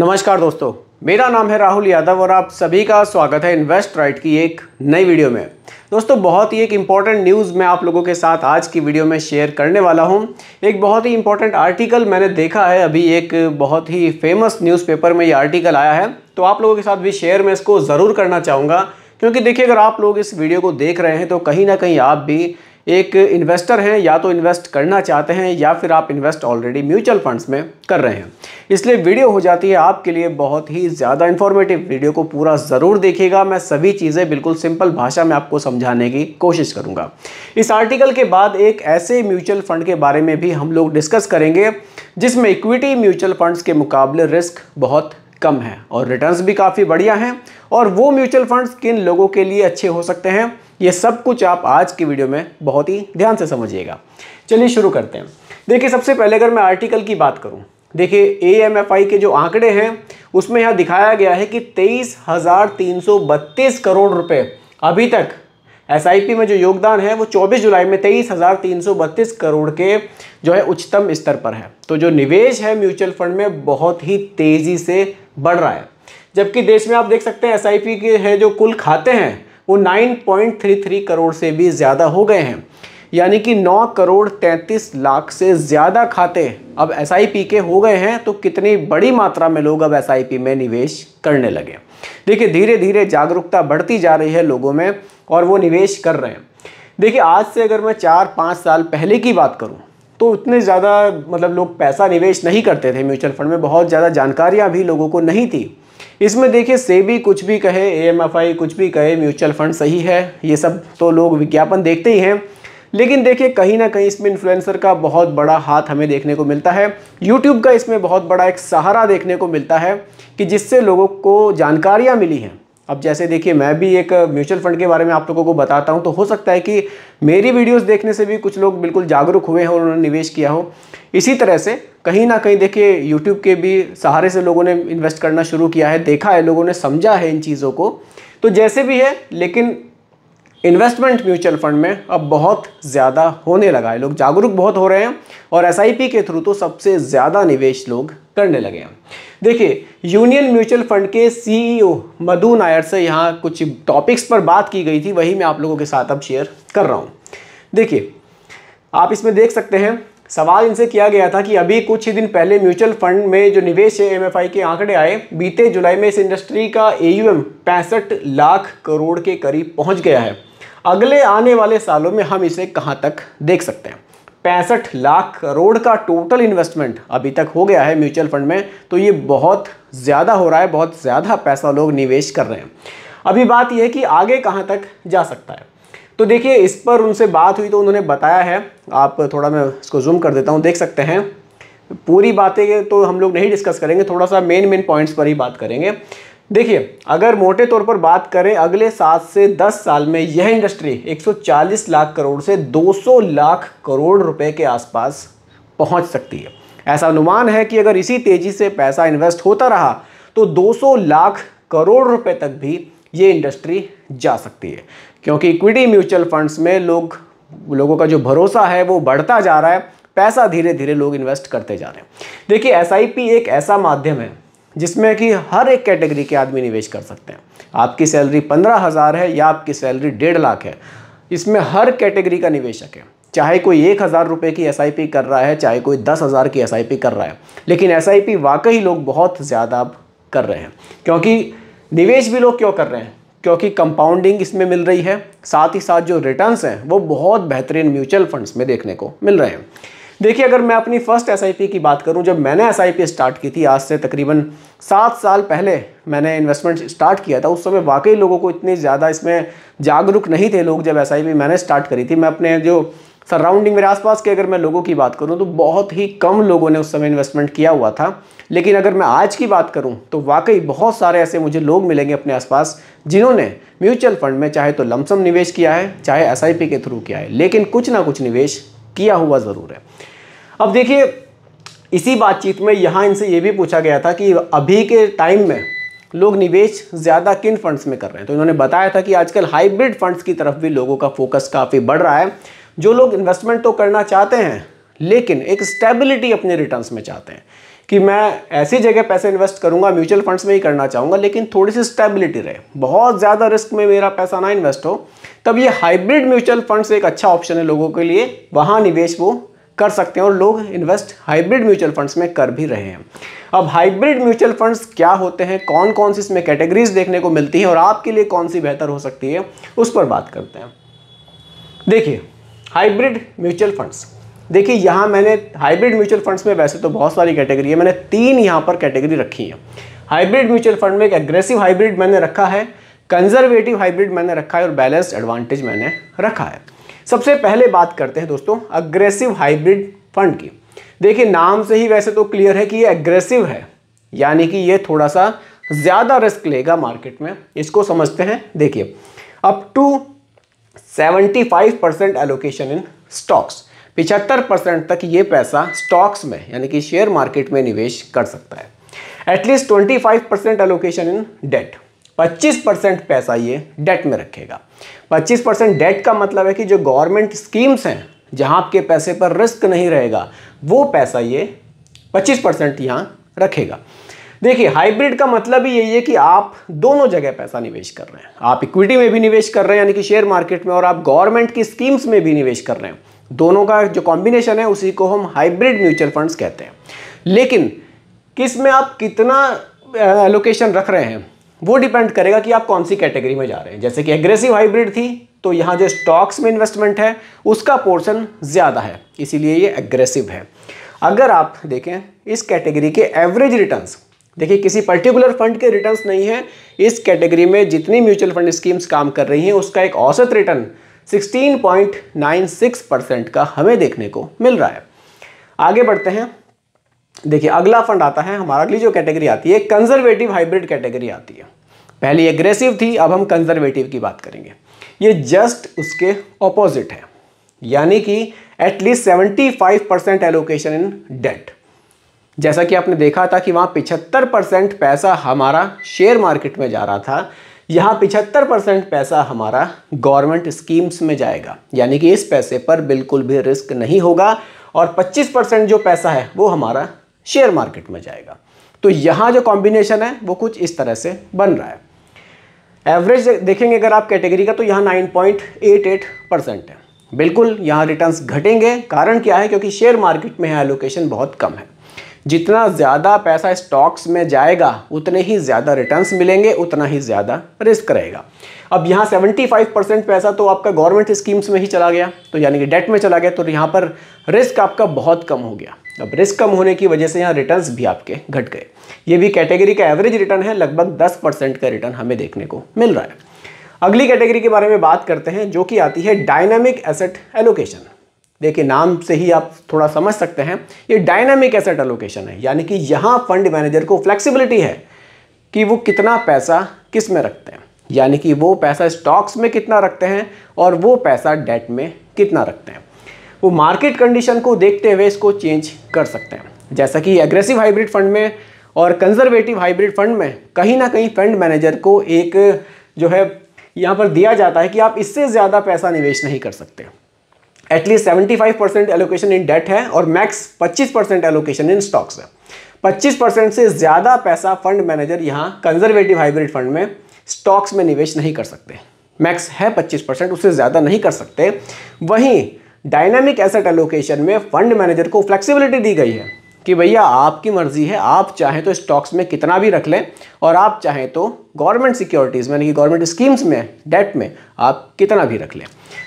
नमस्कार दोस्तों मेरा नाम है राहुल यादव और आप सभी का स्वागत है इन्वेस्ट राइट की एक नई वीडियो में दोस्तों बहुत ही एक इम्पॉर्टेंट न्यूज़ मैं आप लोगों के साथ आज की वीडियो में शेयर करने वाला हूं एक बहुत ही इम्पॉर्टेंट आर्टिकल मैंने देखा है अभी एक बहुत ही फेमस न्यूज़पेपर में ये आर्टिकल आया है तो आप लोगों के साथ भी शेयर मैं इसको ज़रूर करना चाहूँगा क्योंकि देखिए अगर आप लोग इस वीडियो को देख रहे हैं तो कहीं ना कहीं आप भी एक इन्वेस्टर हैं या तो इन्वेस्ट करना चाहते हैं या फिर आप इन्वेस्ट ऑलरेडी म्यूचुअल फंड्स में कर रहे हैं इसलिए वीडियो हो जाती है आपके लिए बहुत ही ज़्यादा इन्फॉर्मेटिव वीडियो को पूरा ज़रूर देखिएगा मैं सभी चीज़ें बिल्कुल सिंपल भाषा में आपको समझाने की कोशिश करूँगा इस आर्टिकल के बाद एक ऐसे म्यूचुअल फंड के बारे में भी हम लोग डिस्कस करेंगे जिसमें इक्विटी म्यूचुअल फंड्स के मुकाबले रिस्क बहुत कम है और रिटर्न्स भी काफ़ी बढ़िया हैं और वो म्यूचुअल फंड्स किन लोगों के लिए अच्छे हो सकते हैं ये सब कुछ आप आज की वीडियो में बहुत ही ध्यान से समझिएगा चलिए शुरू करते हैं देखिए सबसे पहले अगर मैं आर्टिकल की बात करूँ देखिए ए के जो आंकड़े हैं उसमें यहाँ दिखाया गया है कि तेईस करोड़ रुपये अभी तक एस में जो योगदान है वो 24 जुलाई में तेईस हज़ार तीन सौ बत्तीस करोड़ के जो है उच्चतम स्तर पर है तो जो निवेश है म्यूचुअल फंड में बहुत ही तेज़ी से बढ़ रहा है जबकि देश में आप देख सकते हैं एस के है जो कुल खाते हैं वो 9.33 करोड़ से भी ज़्यादा हो गए हैं यानी कि 9 करोड़ 33 लाख से ज़्यादा खाते अब एस के हो गए हैं तो कितनी बड़ी मात्रा में लोग अब एस में निवेश करने लगे देखिए धीरे धीरे जागरूकता बढ़ती जा रही है लोगों में और वो निवेश कर रहे हैं देखिए आज से अगर मैं चार पाँच साल पहले की बात करूँ तो उतने ज़्यादा मतलब लोग पैसा निवेश नहीं करते थे म्यूचुअल फंड में बहुत ज़्यादा जानकारियाँ भी लोगों को नहीं थी इसमें देखिए सेबी कुछ भी कहे एएमएफआई कुछ भी कहे म्यूचुअल फंड सही है ये सब तो लोग विज्ञापन देखते ही हैं लेकिन देखिए कहीं ना कहीं इसमें इन्फ्लुएंसर का बहुत बड़ा हाथ हमें देखने को मिलता है यूट्यूब का इसमें बहुत बड़ा एक सहारा देखने को मिलता है कि जिससे लोगों को जानकारियाँ मिली हैं अब जैसे देखिए मैं भी एक म्यूचुअल फंड के बारे में आप लोगों को बताता हूँ तो हो सकता है कि मेरी वीडियोस देखने से भी कुछ लोग बिल्कुल जागरूक हुए हैं और उन्होंने निवेश किया हो इसी तरह से कहीं ना कहीं देखिए यूट्यूब के भी सहारे से लोगों ने इन्वेस्ट करना शुरू किया है देखा है लोगों ने समझा है इन चीज़ों को तो जैसे भी है लेकिन इन्वेस्टमेंट म्यूचुअल फंड में अब बहुत ज़्यादा होने लगा है लोग जागरूक बहुत हो रहे हैं और एस के थ्रू तो सबसे ज़्यादा निवेश लोग करने लगे हैं देखिए यूनियन म्यूचुअल फंड के सीईओ e मधु नायर से यहाँ कुछ टॉपिक्स पर बात की गई थी वही मैं आप लोगों के साथ अब शेयर कर रहा हूँ देखिए आप इसमें देख सकते हैं सवाल इनसे किया गया था कि अभी कुछ ही दिन पहले म्यूचुअल फंड में जो निवेश है एम के आंकड़े आए बीते जुलाई में इस इंडस्ट्री का ए यू पैंसठ लाख करोड़ के करीब पहुंच गया है अगले आने वाले सालों में हम इसे कहां तक देख सकते हैं पैंसठ लाख करोड़ का टोटल इन्वेस्टमेंट अभी तक हो गया है म्यूचुअल फंड में तो ये बहुत ज़्यादा हो रहा है बहुत ज़्यादा पैसा लोग निवेश कर रहे हैं अभी बात यह है कि आगे कहाँ तक जा सकता है तो देखिए इस पर उनसे बात हुई तो उन्होंने बताया है आप थोड़ा मैं इसको जूम कर देता हूँ देख सकते हैं पूरी बातें तो हम लोग नहीं डिस्कस करेंगे थोड़ा सा मेन मेन पॉइंट्स पर ही बात करेंगे देखिए अगर मोटे तौर पर बात करें अगले सात से दस साल में यह इंडस्ट्री 140 लाख करोड़ से 200 लाख करोड़ रुपए के आसपास पहुंच सकती है ऐसा अनुमान है कि अगर इसी तेज़ी से पैसा इन्वेस्ट होता रहा तो 200 लाख करोड़ रुपए तक भी ये इंडस्ट्री जा सकती है क्योंकि इक्विटी म्यूचुअल फंड्स में लोग लोगों का जो भरोसा है वो बढ़ता जा रहा है पैसा धीरे धीरे लोग इन्वेस्ट करते जा रहे हैं देखिए एस एक ऐसा माध्यम है जिसमें कि हर एक कैटेगरी के आदमी निवेश कर सकते हैं आपकी सैलरी पंद्रह हज़ार है या आपकी सैलरी डेढ़ लाख है इसमें हर कैटेगरी का निवेशक है चाहे कोई एक हज़ार रुपये की एस कर रहा है चाहे कोई दस हज़ार की एस कर रहा है लेकिन एस वाकई लोग बहुत ज़्यादा कर रहे हैं क्योंकि निवेश भी लोग क्यों कर रहे हैं क्योंकि कंपाउंडिंग इसमें मिल रही है साथ ही साथ जो रिटर्न्स हैं वो बहुत बेहतरीन म्यूचुअल फंड्स में देखने को मिल रहे हैं देखिए अगर मैं अपनी फ़र्स्ट एस की बात करूँ जब मैंने एस स्टार्ट की थी आज से तकरीबन सात साल पहले मैंने इन्वेस्टमेंट स्टार्ट किया था उस समय वाकई लोगों को इतनी ज़्यादा इसमें जागरूक नहीं थे लोग जब एस मैंने स्टार्ट करी थी मैं अपने जो सराउंडिंग मेरे आसपास के अगर मैं लोगों की बात करूं तो बहुत ही कम लोगों ने उस समय इन्वेस्टमेंट किया हुआ था लेकिन अगर मैं आज की बात करूं तो वाकई बहुत सारे ऐसे मुझे लोग मिलेंगे अपने आसपास जिन्होंने म्यूचुअल फंड में चाहे तो लमसम निवेश किया है चाहे एस के थ्रू किया है लेकिन कुछ ना कुछ निवेश किया हुआ ज़रूर है अब देखिए इसी बातचीत में यहाँ इनसे ये भी पूछा गया था कि अभी के टाइम में लोग निवेश ज़्यादा किन फंड्स में कर रहे हैं तो इन्होंने बताया था कि आजकल हाइब्रिड फंड्स की तरफ भी लोगों का फोकस काफ़ी बढ़ रहा है जो लोग इन्वेस्टमेंट तो करना चाहते हैं लेकिन एक स्टेबिलिटी अपने रिटर्न्स में चाहते हैं कि मैं ऐसी जगह पैसे इन्वेस्ट करूंगा म्यूचुअल फंड्स में ही करना चाहूंगा लेकिन थोड़ी सी स्टेबिलिटी रहे बहुत ज़्यादा रिस्क में मेरा पैसा ना इन्वेस्ट हो तब ये हाइब्रिड म्यूचुअल फंड्स एक अच्छा ऑप्शन है लोगों के लिए वहाँ निवेश वो कर सकते हैं और लोग इन्वेस्ट हाइब्रिड म्यूचुअल फंड्स में कर भी रहे हैं अब हाइब्रिड म्यूचुअल फंड्स क्या होते हैं कौन कौन सी इसमें कैटेगरीज देखने को मिलती हैं और आपके लिए कौन सी बेहतर हो सकती है उस पर बात करते हैं देखिए हाइब्रिड म्यूचुअल फंड्स देखिए यहाँ मैंने हाइब्रिड म्यूचुअल फंड्स में वैसे तो बहुत सारी कैटेगरी है मैंने तीन यहाँ पर कैटेगरी रखी है हाइब्रिड म्यूचुअल फंड में एक एग्रेसिव हाइब्रिड मैंने रखा है कंजर्वेटिव हाइब्रिड मैंने रखा है और बैलेंस्ड एडवांटेज मैंने रखा है सबसे पहले बात करते हैं दोस्तों अग्रेसिव हाइब्रिड फंड की देखिए नाम से ही वैसे तो क्लियर है कि ये एग्रेसिव है यानी कि ये थोड़ा सा ज़्यादा रिस्क लेगा मार्केट में इसको समझते हैं देखिए up to 75 percent allocation in stocks पिछहत्तर परसेंट तक ये पैसा स्टॉक्स में यानी कि शेयर मार्केट में निवेश कर सकता है at least 25 percent allocation in debt 25 percent पैसा ये डेट में रखेगा 25 परसेंट डेट का मतलब है कि जो गवर्नमेंट स्कीम्स हैं जहां आपके पैसे पर रिस्क नहीं रहेगा वो पैसा ये 25 परसेंट यहाँ रखेगा देखिए हाइब्रिड का मतलब ही यही है कि आप दोनों जगह पैसा निवेश कर रहे हैं आप इक्विटी में भी निवेश कर रहे हैं यानी कि शेयर मार्केट में और आप गवर्नमेंट की स्कीम्स में भी निवेश कर रहे हैं दोनों का जो कॉम्बिनेशन है उसी को हम हाइब्रिड म्यूचुअल फंड्स कहते हैं लेकिन किस में आप कितना एलोकेशन रख रहे हैं वो डिपेंड करेगा कि आप कौन सी कैटेगरी में जा रहे हैं जैसे कि एग्रेसिव हाइब्रिड थी तो यहाँ जो स्टॉक्स में इन्वेस्टमेंट है उसका पोर्शन ज़्यादा है इसीलिए ये एग्रेसिव है अगर आप देखें इस कैटेगरी के एवरेज रिटर्न्स देखिए किसी पर्टिकुलर फंड के रिटर्न्स नहीं है इस कैटेगरी में जितनी म्यूचुअल फंड स्कीम्स काम कर रही हैं उसका एक औसत रिटर्न 16.96 परसेंट का हमें देखने को मिल रहा है आगे बढ़ते हैं देखिए अगला फंड आता है हमारा अगली जो कैटेगरी आती है कंजर्वेटिव हाइब्रिड कैटेगरी आती है पहली एग्रेसिव थी अब हम कंजर्वेटिव की बात करेंगे ये जस्ट उसके ऑपोजिट है यानी कि at least five percent allocation in debt जैसा कि आपने देखा था कि वहां पिछहत्तर परसेंट पैसा हमारा शेयर मार्केट में जा रहा था यहां पिछहत्तर परसेंट पैसा हमारा गवर्नमेंट स्कीम्स में जाएगा यानी कि इस पैसे पर बिल्कुल भी रिस्क नहीं होगा और 25 परसेंट जो पैसा है वो हमारा शेयर मार्केट में जाएगा तो यहाँ जो कॉम्बिनेशन है वो कुछ इस तरह से बन रहा है एवरेज देखेंगे अगर आप कैटेगरी का तो यहाँ 9.88 परसेंट है बिल्कुल यहाँ रिटर्न्स घटेंगे कारण क्या है क्योंकि शेयर मार्केट में एलोकेशन बहुत कम है जितना ज़्यादा पैसा स्टॉक्स में जाएगा उतने ही ज़्यादा रिटर्न्स मिलेंगे उतना ही ज़्यादा रिस्क रहेगा अब यहाँ 75 परसेंट पैसा तो आपका गवर्नमेंट स्कीम्स में ही चला गया तो यानी कि डेट में चला गया तो यहाँ पर रिस्क आपका बहुत कम हो गया अब रिस्क कम होने की वजह से यहाँ रिटर्न भी आपके घट गए ये भी कैटेगरी का एवरेज रिटर्न है लगभग 10 परसेंट का रिटर्न हमें देखने को मिल रहा है अगली कैटेगरी के बारे में बात करते हैं जो कि आती है डायनामिक एसेट एलोकेशन देखिए नाम से ही आप थोड़ा समझ सकते हैं ये डायनामिक एसेट एलोकेशन है यानी कि यहाँ फंड मैनेजर को फ्लेक्सिबिलिटी है कि वो कितना पैसा किस में रखते हैं यानी कि वो पैसा स्टॉक्स में कितना रखते हैं और वो पैसा डेट में कितना रखते हैं वो मार्केट कंडीशन को देखते हुए इसको चेंज कर सकते हैं जैसा कि एग्रेसिव हाइब्रिड फंड में और कंजर्वेटिव हाइब्रिड फंड में कहीं ना कहीं फंड मैनेजर को एक जो है यहाँ पर दिया जाता है कि आप इससे ज़्यादा पैसा निवेश नहीं कर सकते at least seventy five percent allocation in debt है और मैक्स पच्चीस परसेंट एलोकेशन इन स्टॉक्स है पच्चीस परसेंट से ज़्यादा पैसा फंड मैनेजर यहाँ कंजर्वेटिव हाइब्रिड फंड में स्टॉक्स में निवेश नहीं कर सकते मैक्स है पच्चीस परसेंट उससे ज़्यादा नहीं कर सकते वहीं डायनामिक एसेट एलोकेशन में फंड मैनेजर को फ्लेक्सिबिलिटी दी गई है कि भैया आपकी मर्ज़ी है आप चाहें तो स्टॉक्स में कितना भी रख लें और आप चाहें तो गवर्नमेंट सिक्योरिटीज़ में यानी कि गवर्नमेंट स्कीम्स में डेट में आप कितना भी रख लें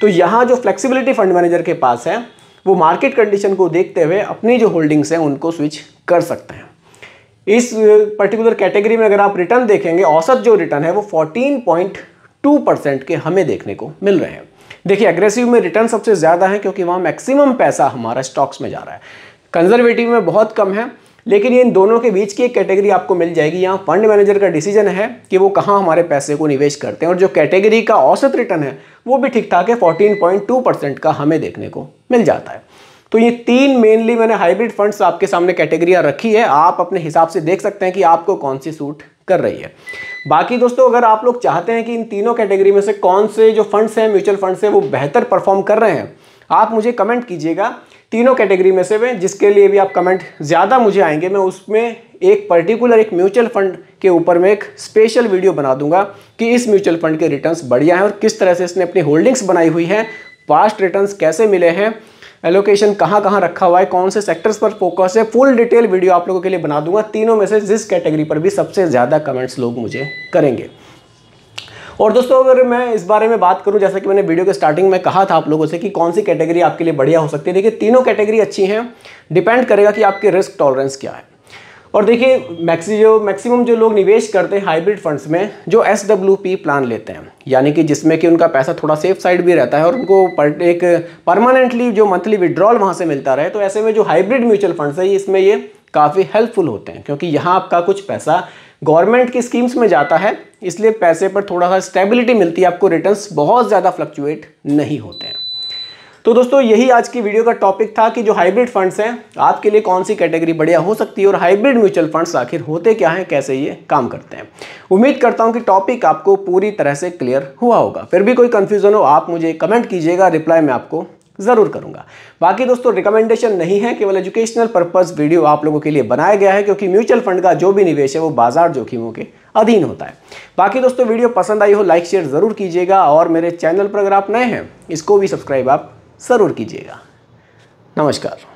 तो यहाँ जो फ्लेक्सिबिलिटी फंड मैनेजर के पास है वो मार्केट कंडीशन को देखते हुए अपनी जो होल्डिंग्स हैं उनको स्विच कर सकते हैं इस पर्टिकुलर कैटेगरी में अगर आप रिटर्न देखेंगे औसत जो रिटर्न है वो 14.2 परसेंट के हमें देखने को मिल रहे हैं देखिए अग्रेसिव में रिटर्न सबसे ज़्यादा है क्योंकि वहाँ मैक्सिमम पैसा हमारा स्टॉक्स में जा रहा है कंजर्वेटिव में बहुत कम है लेकिन इन दोनों के बीच की एक कैटेगरी आपको मिल जाएगी यहाँ फंड मैनेजर का डिसीजन है कि वो कहाँ हमारे पैसे को निवेश करते हैं और जो कैटेगरी का औसत रिटर्न है वो भी ठीक ठाक है 14.2 परसेंट का हमें देखने को मिल जाता है तो ये तीन मेनली मैंने हाइब्रिड फंड्स आपके सामने कैटेगरियाँ रखी है आप अपने हिसाब से देख सकते हैं कि आपको कौन सी सूट कर रही है बाकी दोस्तों अगर आप लोग चाहते हैं कि इन तीनों कैटेगरी में से कौन से जो फंड्स हैं म्यूचुअल फंड्स हैं वो बेहतर परफॉर्म कर रहे हैं आप मुझे कमेंट कीजिएगा तीनों कैटेगरी में से वे जिसके लिए भी आप कमेंट ज़्यादा मुझे आएंगे मैं उसमें एक पर्टिकुलर एक म्यूचुअल फंड के ऊपर मैं एक स्पेशल वीडियो बना दूंगा कि इस म्यूचुअल फंड के रिटर्न्स बढ़िया हैं और किस तरह से इसने अपनी होल्डिंग्स बनाई हुई हैं पास्ट रिटर्न्स कैसे मिले हैं एलोकेशन कहाँ कहाँ रखा हुआ है कौन से सेक्टर्स पर फोकस है फुल डिटेल वीडियो आप लोगों के लिए बना दूंगा तीनों में से जिस कैटेगरी पर भी सबसे ज़्यादा कमेंट्स लोग मुझे करेंगे और दोस्तों अगर मैं इस बारे में बात करूं जैसा कि मैंने वीडियो के स्टार्टिंग में कहा था आप लोगों से कि कौन सी कैटेगरी आपके लिए बढ़िया हो सकती है देखिए तीनों कैटेगरी अच्छी हैं डिपेंड करेगा कि आपके रिस्क टॉलरेंस क्या है और देखिए मैक्सी जो मैक्सिमम जो लोग निवेश करते हैं हाइब्रिड फंड्स में जो एस डब्ल्यू पी प्लान लेते हैं यानी कि जिसमें कि उनका पैसा थोड़ा सेफ साइड भी रहता है और उनको पर, एक परमानेंटली जो मंथली विड्रॉल वहाँ से मिलता रहे तो ऐसे में जो हाइब्रिड म्यूचुअल फंड्स है इसमें ये काफ़ी हेल्पफुल होते हैं क्योंकि यहाँ आपका कुछ पैसा गवर्नमेंट की स्कीम्स में जाता है इसलिए पैसे पर थोड़ा सा स्टेबिलिटी मिलती है आपको रिटर्न्स बहुत ज़्यादा फ्लक्चुएट नहीं होते हैं तो दोस्तों यही आज की वीडियो का टॉपिक था कि जो हाइब्रिड फंड्स हैं आपके लिए कौन सी कैटेगरी बढ़िया हो सकती है और हाइब्रिड म्यूचुअल फंड्स आखिर होते क्या हैं कैसे ये काम करते हैं उम्मीद करता हूँ कि टॉपिक आपको पूरी तरह से क्लियर हुआ होगा फिर भी कोई कन्फ्यूज़न हो आप मुझे कमेंट कीजिएगा रिप्लाई मैं आपको ज़रूर करूंगा बाकी दोस्तों रिकमेंडेशन नहीं है केवल एजुकेशनल पर्पज़ वीडियो आप लोगों के लिए बनाया गया है क्योंकि म्यूचुअल फंड का जो भी निवेश है वो बाजार जोखिमों के अधीन होता है बाकी दोस्तों वीडियो पसंद आई हो लाइक शेयर ज़रूर कीजिएगा और मेरे चैनल पर अगर आप नए हैं इसको भी सब्सक्राइब आप ज़रूर कीजिएगा नमस्कार